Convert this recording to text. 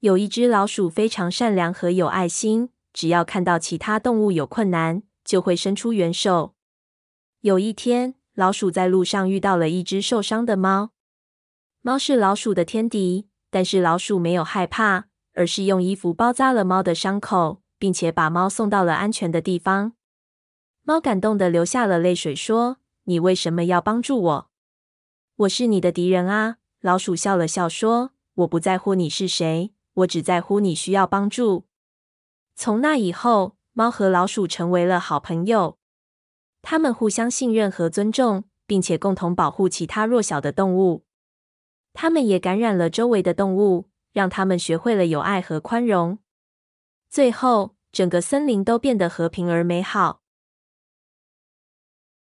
有一只老鼠非常善良和有爱心，只要看到其他动物有困难，就会伸出援手。有一天，老鼠在路上遇到了一只受伤的猫。猫是老鼠的天敌，但是老鼠没有害怕，而是用衣服包扎了猫的伤口，并且把猫送到了安全的地方。猫感动的流下了泪水，说：“你为什么要帮助我？我是你的敌人啊！”老鼠笑了笑说：“我不在乎你是谁。”我只在乎你需要帮助。从那以后，猫和老鼠成为了好朋友，他们互相信任和尊重，并且共同保护其他弱小的动物。他们也感染了周围的动物，让他们学会了友爱和宽容。最后，整个森林都变得和平而美好。